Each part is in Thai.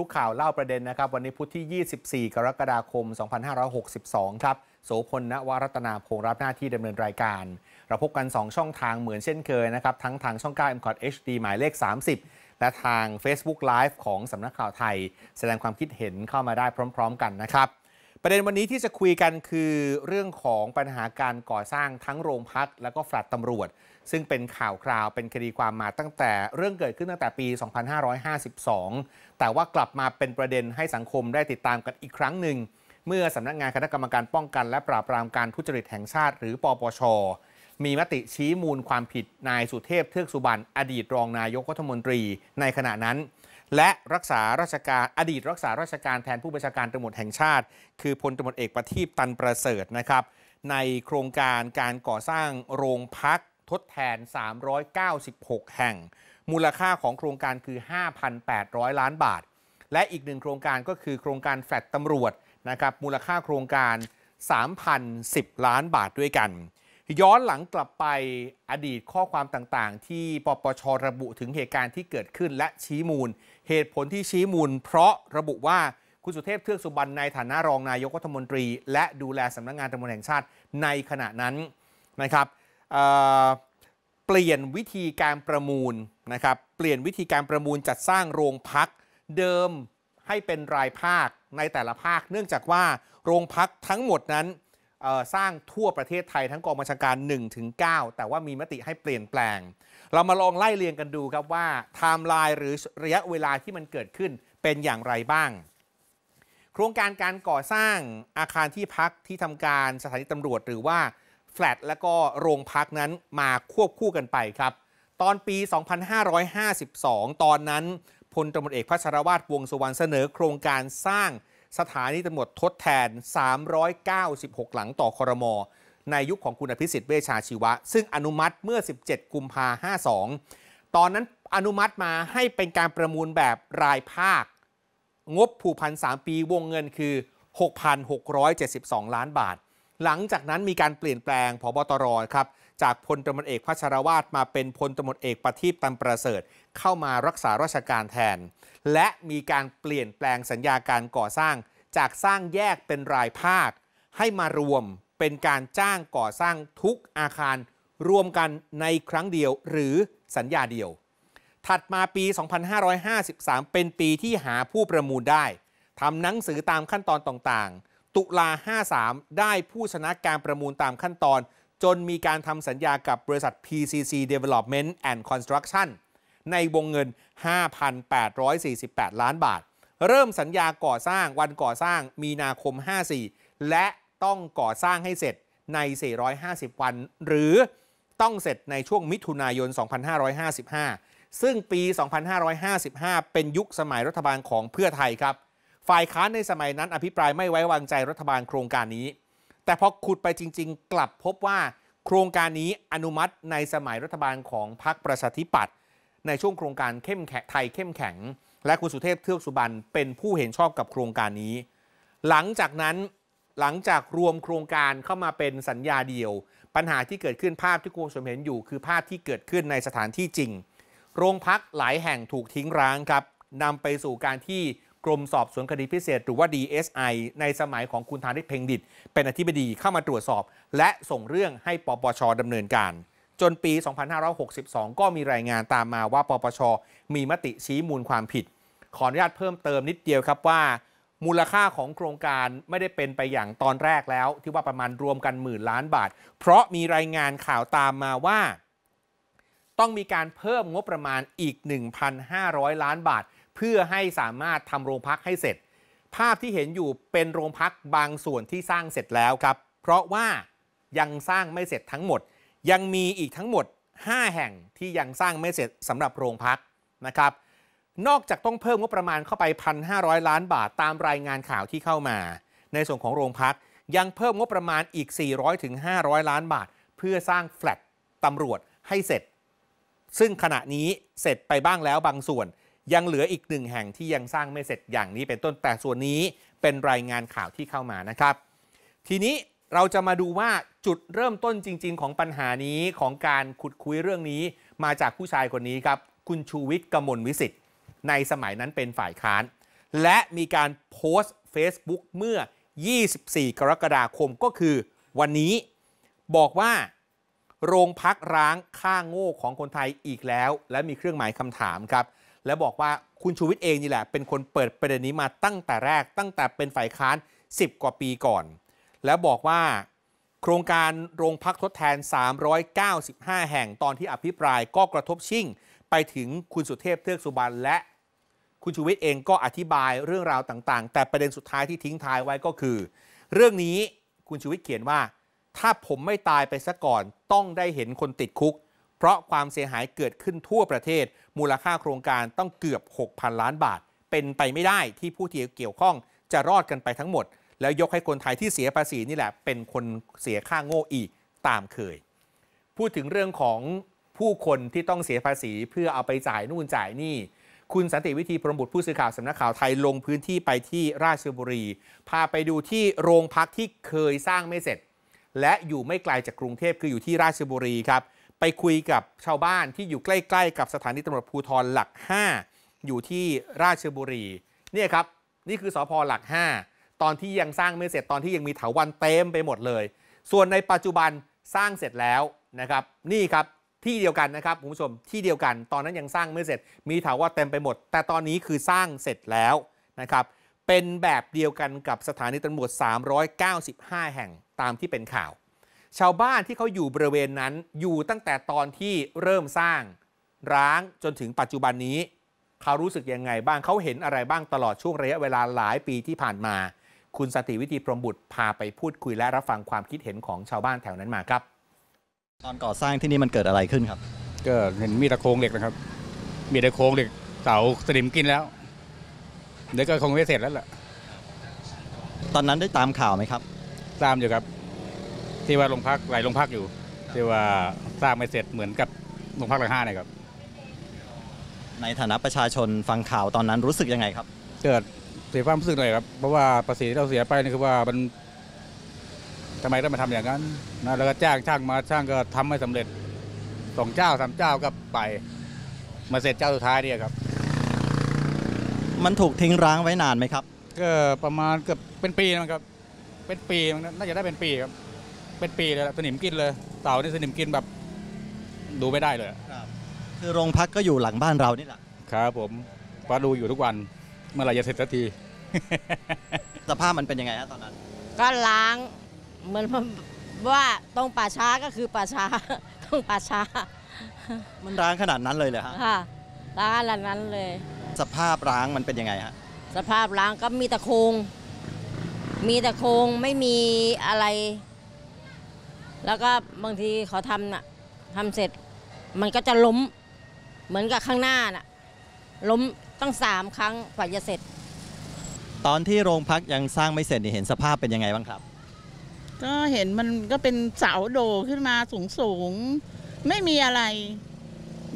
ทุกข่าวเล่าประเด็นนะครับ วันนี้พุธที่ 24 กรกฎาคม 2562 ครับ โสพลนวรัตนาพงรับหน้าที่ดำเนินรายการ เราพบกัน 2 ช่องทางเหมือนเช่นเคยนะครับ ทั้งทางช่อง9 m c o t HD หมายเลข 30 และทาง Facebook Live ของสำนักข่าวไทย แสดงความคิดเห็นเข้ามาได้พร้อม ๆ กันนะครับประเด็นวันนี้ที่จะคุยกันคือเรื่องของปัญหาการก่อสร้างทั้งโรงพัก และก็ฝลัดตำรวจ ซึ่งเป็นข่าวคราวเป็นคดีความมาตั้งแต่เรื่องเกิดขึ้นตั้งแต่ปี 2552 แต่ว่ากลับมาเป็นประเด็นให้สังคมได้ติดตามกันอีกครั้งหนึ่งเมื่อสำนักงานคณะกรรมการป้องกันและปราบปรามการทุจริตแห่งชาติหรือ ปปช มีมติชี้มูลความผิดนายสุเทพ เทือกสุบรรณอดีตรองนายกรัฐมนตรีในขณะนั้นและรักษาราชการอดีตรักษาราชการแทนผู้บัญชาการตำรวจแห่งชาติ คือพลตำรวจเอกประทีปตันประเสริฐนะครับ ในโครงการการก่อสร้างโรงพักทดแทน 396 แห่ง มูลค่าของโครงการคือ 5,800 ล้านบาท และอีกหนึ่งโครงการก็คือโครงการแฟลตตำรวจนะครับมูลค่าโครงการ 3,010 ล้านบาทด้วยกันย้อนหลังกลับไปอดีตข้อความต่างๆ ที่ปปช ระบุถึงเหตุการณ์ที่เกิดขึ้นและชี้มูล เหตุผลที่ชี้มูล เพราะระบุว่า คุณสุเทพ เทือกสุบรรณในฐานะรองนายกรัฐมนตรี และดูแลสำนักงงานตำรวจแห่งชาติในขณะนั้นนะครับเเปลี่ยนวิธีการประมูลนะครับ เปลี่ยนวิธีการประมูลจัดสร้างโรงพักเดิมให้เป็นรายภาคในแต่ละภาค เนื่องจากว่าโรงพักทั้งหมดนั้นสร้างทั่วประเทศไทยทั้งกองบัญชาการ 1-9 แต่ว่ามีมติให้เปลี่ยนแปลง เรามาลองไล่เรียงกันดูครับว่าไทม์ไลน์หรือระยะเวลาที่มันเกิดขึ้นเป็นอย่างไรบ้าง โครงการการก่อสร้างอาคารที่พักที่ทำการสถานีตำรวจหรือว่าแฟลตแล้วก็โรงพักนั้นมาควบคู่กันไปครับ ตอนปี 2552 ตอนนั้นพลตำรวจเอกพัชรวาทวงสุวรรณเสนอโครงการสร้างสถานีตำรวจทดแทน 396 หลังต่อคอรมอในยุคของคุณอภิสิทธิ์เวชาชีวะ ซึ่งอนุมัติเมื่อ 17 กุมภา52 ตอนนั้นอนุมัติมาให้เป็นการประมูลแบบรายภาค งบผูกพัน3ปีวงเงินคือ 6,672 ล้านบาท หลังจากนั้นมีการเปลี่ยนแปลงพบตร ครับจากพลตมวเอกพัชรวาทมาเป็นพลตมวเอกประทีปตันประเสริฐเข้ามารักษาราชการแทน และมีการเปลี่ยนแปลงสัญญาการก่อสร้าง จากสร้างแยกเป็นรายภาค ให้มารวมเป็นการจ้างก่อสร้างทุกอาคาร รวมกันในครั้งเดียวหรือสัญญาเดียว ถัดมาปี 2553 เป็นปีที่หาผู้ประมูลได้ทำหนังสือตามขั้นตอนต่างๆ ตุลา 53 ได้ผู้ชนะการประมูลตามขั้นตอนจนมีการทำสัญญากับบริษัท PCC Development and Construction ในวงเงิน 5,848 ล้านบาท เริ่มสัญญาก่อสร้างวันก่อสร้างมีนาคม 54 และต้องก่อสร้างให้เสร็จใน 450 วัน หรือต้องเสร็จในช่วงมิถุนายน 2555 ซึ่งปี 2555 เป็นยุคสมัยรัฐบาลของเพื่อไทยครับ ฝ่ายค้านในสมัยนั้นอภิปรายไม่ไว้วางใจรัฐบาลโครงการนี้แต่พอขุดไปจริงๆ กลับพบว่าโครงการนี้อนุมัติในสมัยรัฐบาลของพรรคประชาธิปัตย์ในช่วงโครงการเข้มแข็งไทยเข้มแข็ง และคุณสุเทพเทือกสุบรรณเป็นผู้เห็นชอบกับโครงการนี้ หลังจากนั้นหลังจากรวมโครงการเข้ามาเป็นสัญญาเดียว ปัญหาที่เกิดขึ้นภาพที่คุณผู้ชมเห็นอยู่ คือภาพที่เกิดขึ้นในสถานที่จริง โรงพักหลายแห่งถูกทิ้งร้างครับนำไปสู่การที่กรมสอบสวนคดีพิเศษหรือว่า DSI ในสมัยของคุณธานิตเพ็งดิต เป็นอธิบดีเข้ามาตรวจสอบ และส่งเรื่องให้ปปชดำเนินการ จนปี 2562 ก็มีรายงานตามมาว่าปปชมีมติชี้มูลความผิด ขออนุญาตเพิ่มเติมนิดเดียวครับว่า มูลค่าของโครงการไม่ได้เป็นไปอย่างตอนแรกแล้วที่ว่าประมาณรวมกันหมื่นล้านบาท เพราะมีรายงานข่าวตามมาว่า ต้องมีการเพิ่มงบประมาณอีก 1,500 ล้านบาทพื่อให้สามารถทำโรงพักให้เสร็จ ภาพที่เห็นอยู่เป็นโรงพักบางส่วนที่สร้างเสร็จแล้วครับเพราะว่ายังสร้างไม่เสร็จทั้งหมดยังมีอีกทั้งหมด 5 แห่งที่ยังสร้างไม่เสร็จสำหรับโรงพักนะครับนอกจากต้องเพิ่มงบประมาณเข้าไป1,500 ล้านบาทตามรายงานข่าวที่เข้ามา ในส่วนของโรงพัก ยังเพิ่มงบประมาณอีก 400ถึง500 ล้านบาท เพื่อสร้างแฟลตตำรวจให้เสร็จซึ่งขณะนี้เสร็จไปบ้างแล้วบางส่วนยังเหลืออีกหนึ่งแห่งที่ยังสร้างไม่เสร็จอย่างนี้เป็นต้นแต่ส่วนนี้เป็นรายงานข่าวที่เข้ามานะครับ ทีนี้เราจะมาดูว่าจุดเริ่มต้นจริงๆ ของปัญหานี้ของการขุดคุยเรื่องนี้มาจากผู้ชายคนนี้ครับ คุณชูวิทย์กมลวิสิทธิ์ในสมัยนั้นเป็นฝ่ายค้าน และมีการโพสต์ Facebook เมื่อ 24 กรกฎาคมก็คือ วันนี้บอกว่า โรงพักร้างค่างโง่ของคนไทยอีกแล้ว และมีเครื่องหมายคำถามครับและบอกว่าคุณชูวิทย์เองนี่แหละ เป็นคนเปิดประเด็นนี้มาตั้งแต่แรกตั้งแต่เป็นฝ่ายค้าน 10 กว่าปีก่อน แล้วบอกว่าโครงการโรงพักทดแทน 395 แห่งตอนที่อภิปรายก็กระทบชิ่งไปถึงคุณสุเทพ เทือกสุบรรณและ คุณชูวิทย์เองก็อธิบายเรื่องราวต่างๆ แต่ประเด็นสุดท้ายที่ทิ้งท้ายไว้ก็คือ เรื่องนี้คุณชูวิทย์เขียนว่า ถ้าผมไม่ตายไปซะก่อนต้องได้เห็นคนติดคุกเพราะความเสียหายเกิดขึ้นทั่วประเทศ มูลค่าโครงการต้องเกือบ 6,000 ล้านบาท เป็นไปไม่ได้ที่ผู้ที่เกี่ยวข้องจะรอดกันไปทั้งหมด แล้วยกให้คนไทยที่เสียภาษีนี่แหละ เป็นคนเสียค่าโง่อีกตามเคย พูดถึงเรื่องของผู้คนที่ต้องเสียภาษีเพื่อเอาไปจ่ายนู่นจ่ายนี่ คุณสันติวิธี พรมบุตรผู้สื่อข่าวสำนักข่าวไทยลงพื้นที่ไปที่ราชบุรี พาไปดูที่โรงพักที่เคยสร้างไม่เสร็จ และอยู่ไม่ไกลจากกรุงเทพคืออยู่ที่ราชบุรีครับไปคุยกับชาวบ้านที่อยู่ใกล้ ๆ กับสถานีตำรวจภูธรหลัก 5 อยู่ที่ราชบุรี เนี่ยครับ นี่คือสอพอหลัก 5 ตอนที่ยังสร้างไม่เสร็จ ตอนที่ยังมีเถาวันเต็มไปหมดเลย ส่วนในปัจจุบันสร้างเสร็จแล้วนะครับ นี่ครับที่เดียวกันนะครับคุณผู้ชม ที่เดียวกัน ตอนนั้นยังสร้างไม่เสร็จ มีเถาว่าเต็มไปหมด แต่ตอนนี้คือสร้างเสร็จแล้วนะครับ เป็นแบบเดียวกันกับสถานีตำรวจ 395 แห่งตามที่เป็นข่าวชาวบ้านที่เขาอยู่บริเวณนั้นอยู่ตั้งแต่ตอนที่เริ่มสร้างร้างจนถึงปัจจุบันนี้เขารู้สึกยังไงบ้างเขาเห็นอะไรบ้างตลอดช่วงระยะเวลาหลายปีที่ผ่านมา คุณสติวิธีพรมบุตรพาไปพูดคุยและรับฟังความคิดเห็นของชาวบ้านแถวนั้นมาครับ ตอนก่อสร้างที่นี่มันเกิดอะไรขึ้นครับ ก็เห็นมีตะโครงเหล็กนะครับ มีตะโครงเหล็กเสาสนิมกินแล้ว เดี๋ยวก็คงไม่เสร็จแล้วล่ะตอนนั้นได้ตามข่าวไหมครับตามอยู่ครับที่ว่าโรงพักหลายโรงพักอยู่ที่ว่าสร้างไม่เสร็จเหมือนกับโรงพักหลังห้าเนี่ยครับในฐานะประชาชนฟังข่าวตอนนั้นรู้สึกยังไงครับ เกิดเสียความรู้สึกหน่อยครับเพราะว่าภาษีที่เราเสียไปนี่คือว่ามันทำไม ต้องมาทำอย่างนั้นนะแล้วก็จ้างช่างมาช่างก็ทำไม่สำเร็จสองเจ้าสามเจ้าก็ไปมาเสร็จเจ้าสุดท้ายเนี่ยครับ มันถูกทิ้งร้างไว้นานไหมครับ ก็ประมาณเกือบเป็นปีนะครับเป็นปีน่าจะได้เป็นปีครับเป็นปีเลยสนิมกินเลยเต่านี่สนิมกินแบบดูไม่ได้เลยครับ คือโรงพักก็อยู่หลังบ้านเรานี่แหละครับ ผมก็ดูอยู่ทุกวัน เมื่อไหร่จะเสร็จสักทีสภาพมันเป็นยังไงฮะตอนนั้น ก็ล้างเหมือนว่าตรงป่าช้าก็คือป่าช้าตรงป่าช้า มันร้างขนาดนั้นเลยเหรอฮะค่ะร้างขนาดนั้นเลย สภาพร้างมันเป็นยังไงฮะสภาพร้างก็มีตะโคงมีตะโคงไม่มีอะไรแล้วก็บางทีเขาทำน่ะทำเสร็จ มันก็จะล้มเหมือนกับข้างหน้าน่ะ ล้มตั้งสามครั้งกว่าจะเสร็จ ตอนที่โรงพักยังสร้างไม่เสร็จนี่เห็นสภาพเป็นยังไงบ้างครับ ก็เห็นมันก็เป็นเสาโดขึ้นมาสูงสูง ไม่มีอะไร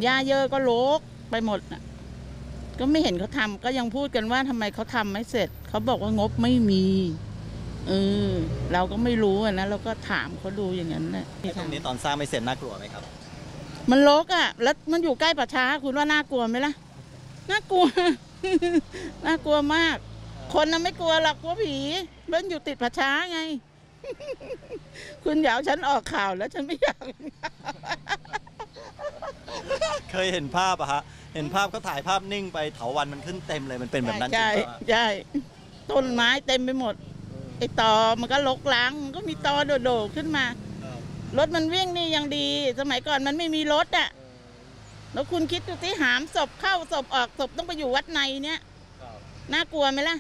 ยาเยอะก็โลกไปหมดน่ะก็ไม่เห็นเขาทำก็ยังพูดกันว่าทำไมเขาทำไม่เสร็จ เขาบอกว่างบไม่มีเออเราก็ไม่รู้อ่ะนะเราก็ถามเขาดูอย่างนั้นแหละตรงนี้ตอนสร้างไม่เสร็จน่ากลัวไหมครับ มันรกอ่ะแล้วมันอยู่ใกล้ป่าช้า คุณว่าน่ากลัวไหมล่ะน่ากลัวน่ากลัวมาก คนน่ะไม่กลัวหรอกกลัวผีมันอยู่ติดป่าช้าไง คุณอยากฉันออกข่าวแล้วฉันไม่อยาก เคยเห็นภาพอะฮะ เห็นภาพเขาถ่ายภาพนิ่งไปเถาวันมันขึ้นเต็มเลยมันเป็นแบบนั้นใช่ใช่ต้นไม้เต็มไปหมดตอมันก็ลกล้างก็มีตอโดด ๆ ขึ้นมารถมันวิ่งนี่ยังดี สมัยก่อนมันไม่มีรถอ่ะแล้วคุณคิดดูสิหามศพเข้าศพออกศพต้องไปอยู่วัดในเนี้ยน่ากลัวไหมล่ะ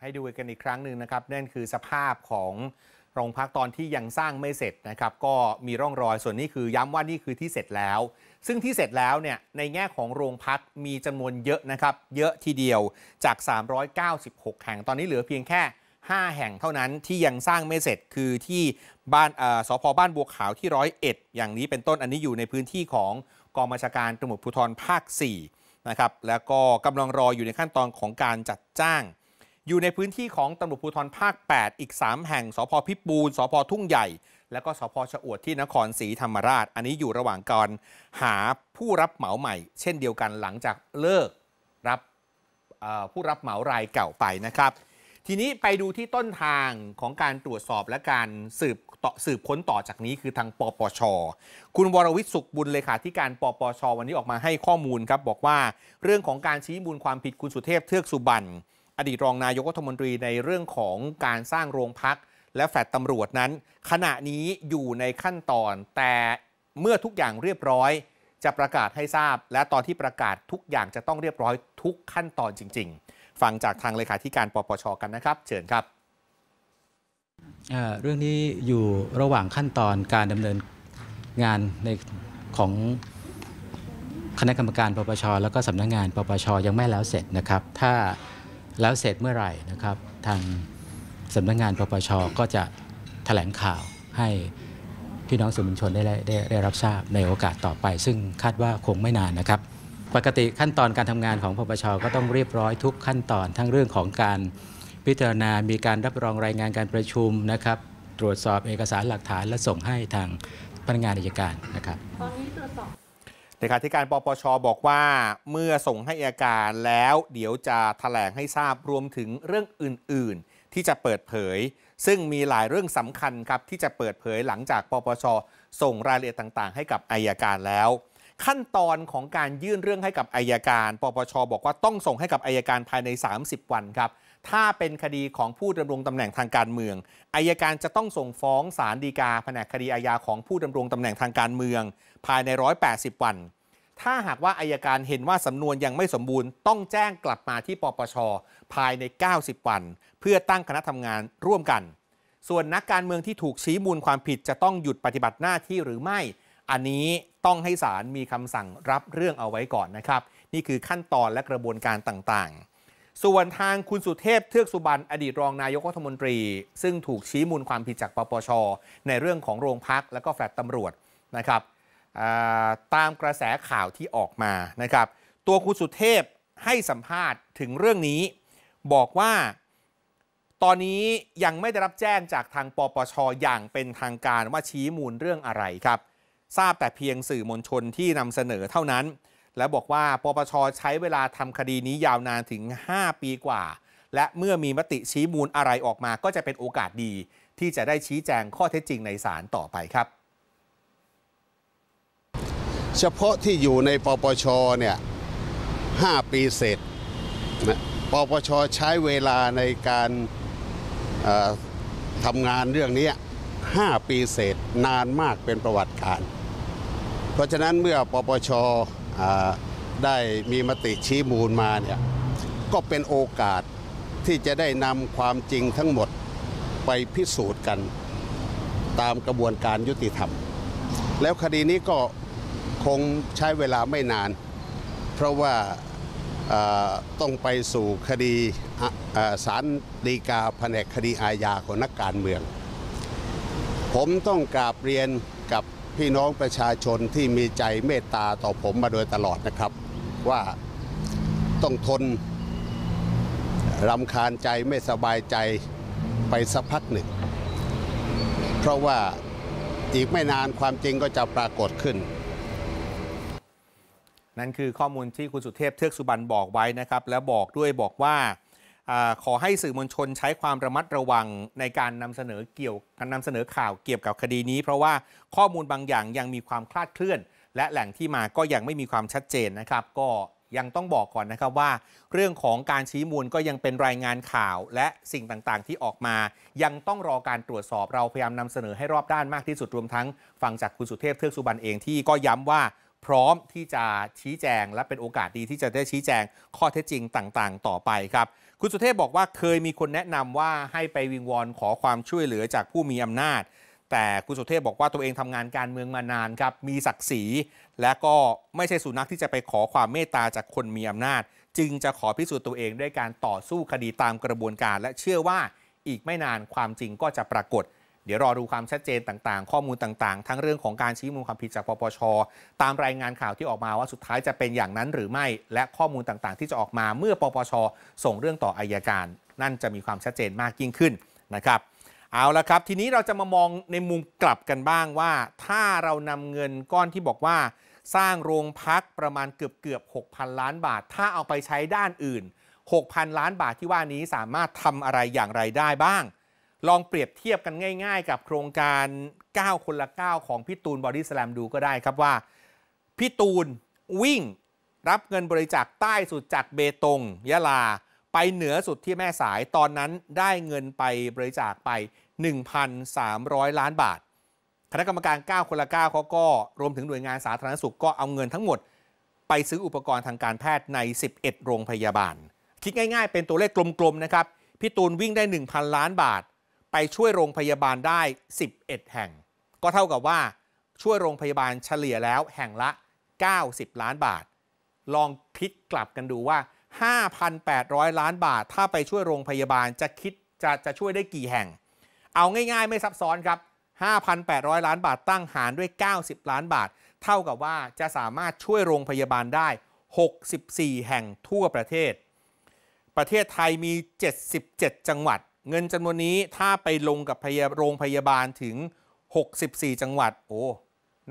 ให้ดูกันอีกครั้งหนึ่งนะครับนั่นคือสภาพของโรงพักตอนที่ยังสร้างไม่เสร็จนะครับก็มีร่องรอยส่วนนี้คือย้ำว่านี่คือที่เสร็จแล้ว ซึ่งที่เสร็จแล้วเนี่ยในแง่ของโรงพักมีจำนวนเยอะนะครับเยอะทีเดียวจาก 396 แห่งตอนนี้เหลือเพียงแค่ 5 แห่งเท่านั้นที่ยังสร้างไม่เสร็จคือที่บ้านสพบ้านบัวขาวที่ร้อยเอ็ดอย่างนี้เป็นต้นอันนี้อยู่ในพื้นที่ของกองบัญชาการตำรวจภูธรภาค 4 นะครับแล้วก็กำลังรออยู่ในขั้นตอนของการจัดจ้างอยู่ในพื้นที่ของตำรวจภูธรภาค 8 อีก 3 แห่ง สพพิบูล สพทุ่งใหญ่ และก็สพชะอวดที่นครศรีธรรมราช อันนี้อยู่ระหว่างการหาผู้รับเหมาใหม่ เช่นเดียวกันหลังจากเลิกรับผู้รับเหมารายเก่าไปนะครับ ทีนี้ไปดูที่ต้นทางของการตรวจสอบและการสืบต่อสืบค้นต่อจากนี้ คือทางปปช คุณวรวิศสุขบุญเลขาธิการปปชวันนี้ออกมาให้ข้อมูลครับบอกว่าเรื่องของการชี้มูลความผิดคุณสุเทพเทือกสุบรรณอดีตรองนายกรัฐมนตรีในเรื่องของการสร้างโรงพัก และแฟดตำรวจนั้น ขณะนี้อยู่ในขั้นตอนแต่เมื่อทุกอย่างเรียบร้อย จะประกาศให้ทราบ และตอนที่ประกาศทุกอย่างจะต้องเรียบร้อยทุกขั้นตอนจริง ๆ ฟังจากทางเลขาธิการปปช กันนะครับ เชิญครับ เรื่องนี้อยู่ระหว่างขั้นตอนการดำเนินงานในของคณะกรรมการปปชแล้วก็สำนักงงานปปชยังไม่แล้วเสร็จนะครับ ถ้าแล้วเสร็จเมื่อไหร่นะครับทางสำนักงงานปปชก็จะถแถลงข่าวให้พี่น้องสื่อมวลชนได้ไดได้ได้รับทราบในโอกาสต่อไป ซึ่งคาดว่าคงไม่นานนะครับ ปกติขั้นตอนการทำงานของปปชก็ต้องเรียบร้อยทุกขั้นตอน ทั้งเรื่องของการพิจารณามีการรับรองรายงานการประชุมนะครับ ตรวจสอบเอกสารหลักฐานและส่งให้ทางพนักงานอัยการนะครับตอนนี้ตรวจสอบเลขาธิการปปชบอกว่าเมื่อส่งให้อาการแล้ว เดี๋ยวจะแถลงให้ทราบรวมถึงเรื่องอื่นๆ ที่จะเปิดเผย ซึ่งมีหลายเรื่องสำคัญครับที่จะเปิดเผยหลังจากปปชส่งรายละเอียดต่างๆ ให้กับอายการแล้ว ขั้นตอนของการยื่นเรื่องให้กับอายการปปชบอกว่าต้องส่งให้กับอายการภายใน 30 วันครับถ้าเป็นคดีของผู้ดำรงตำแหน่งทางการเมืองอายการจะต้องส่งฟ้องศาลฎีกาแผนกคดีอาญาของผู้ดำรงตำแหน่งทางการเมือง ภายใน 180 วัน ถ้าหากว่าอายการเห็นว่าสำนวนยังไม่สมบูรณ์ต้องแจ้งกลับมาที่ปปชภายใน 90 วัน เพื่อตั้งคณะทำงานร่วมกัน ส่วนนักการเมืองที่ถูกชี้มูลความผิดจะต้องหยุดปฏิบัติหน้าที่หรือไม่ อันนี้ต้องให้ศาลมีคำสั่งรับเรื่องเอาไว้ก่อนนะครับ นี่คือขั้นตอนและกระบวนการต่าง ๆส่วนทางคุณสุเทพเทือกสุบรรณอดีตรองนายกรัฐมนตรีซึ่งถูกชี้มูลความผิดจากปปชในเรื่องของโรงพักและก็แฟลตตำรวจนะครับตามกระแสข่าวที่ออกมานะครับตัวคุณสุเทพให้สัมภาษณ์ถึงเรื่องนี้ บอกว่า ตอนนี้ยังไม่ได้รับแจ้งจากทางปปชอย่างเป็นทางการว่าชี้มูลเรื่องอะไรครับทราบแต่เพียงสื่อมวลชนที่นำเสนอเท่านั้นและบอกว่าปปชใช้เวลาทำคดีนี้ยาวนานถึง 5 ปีกว่า และเมื่อมีมติชี้มูลอะไรออกมาก็จะเป็นโอกาสดีที่จะได้ชี้แจงข้อเท็จจริงในศาลต่อไปครับ เฉพาะที่อยู่ในปปชเนี่ยห้าปีเสร็จนะปปชใช้เวลาในการทำงานเรื่องนี้ห้าปีเสร็จนานมากเป็นประวัติการ เพราะฉะนั้นเมื่อปปชได้มีมติชี้มูลมาเนี่ยก็เป็นโอกาสที่จะได้นำความจริงทั้งหมดไปพิสูจน์กันตามกระบวนการยุติธรรม แล้วคดีนี้ก็คงใช้เวลาไม่นาน เพราะว่าต้องไปสู่คดีสารดีกาแผนกคดีอาญาของนักการเมือง ผมต้องกราบเรียนกับพี่น้องประชาชนที่มีใจเมตตาต่อผมมาโดยตลอดนะครับว่าต้องทนรำคาญใจไม่สบายใจไปสักพักหนึ่ง เพราะว่าอีกไม่นานความจริงก็จะปรากฏขึ้น นั่นคือข้อมูลที่คุณสุเทพเทือกสุบรรณบอกไว้นะครับ แล้วบอกด้วยบอกว่าขอให้สื่อมวลชนใช้ความระมัดระวังในการนำเสนอเกี่ยวการนำเสนอข่าวเกี่ยวกับคดีนี้ เพราะว่าข้อมูลบางอย่างยังมีความคลาดเคลื่อน และแหล่งที่มาก็ยังไม่มีความชัดเจนนะครับ ก็ยังต้องบอกก่อนนะครับว่า เรื่องของการชี้มูลก็ยังเป็นรายงานข่าวและสิ่งต่างๆ ที่ออกมา ยังต้องรอการตรวจสอบเราพยายามนำเสนอให้รอบด้านมากที่สุดรวมทั้งฟังจากคุณสุเทพเทือกสุบรรณเองที่ ก็ย้ำว่าพร้อมที่จะชี้แจงและเป็นโอกาสดีที่จะได้ชี้แจงข้อเท็จจริงต่าง ๆ ต่อไปครับคุณสุเทพบอกว่าเคยมีคนแนะนำว่าให้ไปวิงวอนขอความช่วยเหลือจากผู้มีอำนาจ แต่คุณสุเทพบอกว่าตัวเองทำงานการเมืองมานานครับ มีศักดิ์ศรี และก็ไม่ใช่สุนัขที่จะไปขอความเมตตาจากคนมีอำนาจ จึงจะขอพิสูจน์ตัวเองด้วยการต่อสู้คดีตามกระบวนการ และเชื่อว่าอีกไม่นานความจริงก็จะปรากฏดี๋ยวรอดูความชัดเจนต่างๆ ข้อมูลต่างๆ ทั้งเรื่องของการชี้มูลความผิดจากปปช ตามรายงานข่าวที่ออกมาว่าสุดท้ายจะเป็นอย่างนั้นหรือไม่ และข้อมูลต่างๆ ที่จะออกมาเมื่อปปช ส่งเรื่องต่ออายการ นั่นจะมีความชัดเจนมากยิ่งขึ้นนะครับ เอาละครับ ทีนี้เราจะมามองในมุมกลับกันบ้างว่าถ้าเรานำเงินก้อนที่บอกว่า สร้างโรงพักประมาณเกือบเกือบ6,000 ล้านบาท ถ้าเอาไปใช้ด้านอื่น 6,000 ล้านบาทที่ว่านี้สามารถทำอะไรอย่างไรได้บ้างลองเปรียบเทียบกันง่าย ๆ กับโครงการ9คนละ 9 ของพี่ตูนบอดี้สแลมดูก็ได้ครับว่าพี่ตูนวิ่ง รับเงินบริจาคใต้สุดจากเบตง ยะลา ไปเหนือสุดที่แม่สายตอนนั้นได้เงินไปบริจาคไป 1,300 ล้านบาทคณะกรรมการ9คนละ 9เขาก็รวมถึงหน่วยงานสาธารณสุขก็เอาเงินทั้งหมด ไปซื้ออุปกรณ์ทางการแพทย์ใน 11 โรงพยาบาลคิดง่าย ๆ เป็นตัวเลขกลมๆนะครับพี่ตูนวิ่งได้1,000 ล้านบาทไปช่วยโรงพยาบาลได้ 11 แห่ง ก็เท่ากับว่าช่วยโรงพยาบาลเฉลี่ยแล้วแห่งละ 90 ล้านบาท ลองพลิกกลับกันดูว่า 5,800 ล้านบาท ถ้าไปช่วยโรงพยาบาลจะคิดจะจะช่วยได้กี่แห่ง เอาง่ายๆ ไม่ซับซ้อนครับ 5,800 ล้านบาทตั้งหารด้วย 90 ล้านบาท เท่ากับว่าจะสามารถช่วยโรงพยาบาลได้ 64 แห่งทั่วประเทศ ประเทศไทยมี 77 จังหวัดเงินจำนวนนี้ถ้าไปลงกับโรงพยาบาลถึง 64 จังหวัดโอ้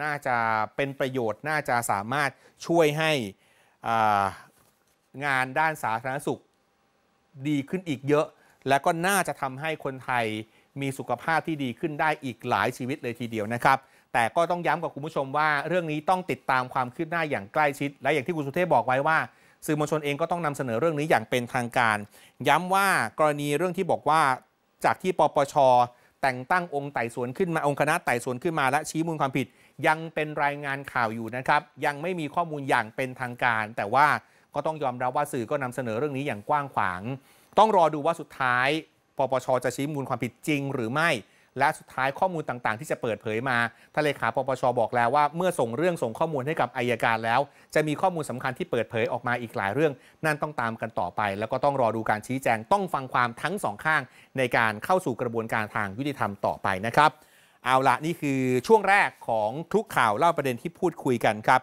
น่าจะเป็นประโยชน์ น่าจะสามารถช่วยให้งานด้านสาธารณสุขดีขึ้นอีกเยอะ และก็น่าจะทำให้คนไทยมีสุขภาพที่ดีขึ้นได้อีกหลายชีวิตเลยทีเดียวนะครับ แต่ก็ต้องย้ำกับคุณผู้ชมว่าเรื่องนี้ต้องติดตามความคืบหน้าอย่างใกล้ชิด และอย่างที่คุณสุเทพบอกไว้ว่าสื่อมวลชนเองก็ต้องนำเสนอเรื่องนี้อย่างเป็นทางการ ย้ำว่ากรณีเรื่องที่บอกว่าจากที่ปปช แต่งตั้งองค์ไต่สวนขึ้นมาองค์คณะไต่สวนขึ้นมาและชี้มูลความผิด ยังเป็นรายงานข่าวอยู่นะครับ ยังไม่มีข้อมูลอย่างเป็นทางการ แต่ว่าก็ต้องยอมรับว่าสื่อก็นำเสนอเรื่องนี้อย่างกว้างขวางต้องรอดูว่าสุดท้ายปปชจะชี้มูลความผิดจริง หรือไม่และสุดท้ายข้อมูลต่างๆ ที่จะเปิดเผยมาทะาเลขาปปชบอกแล้วว่าเมื่อส่งเรื่องส่งข้อมูลให้กับอายการแล้ว จะมีข้อมูลสำคัญที่เปิดเผยออกมาอีกหลายเรื่องนั่นต้องตามกันต่อไป แล้วก็ต้องรอดูการชี้แจงต้องฟังความทั้งสองข้างในการเข้าสู่กระบวนการทางยุติธรรมต่อไปนะครับ เอาละนี่คือช่วงแรกของทุกข่าวเล่าประเด็นที่พูดคุยกันครับ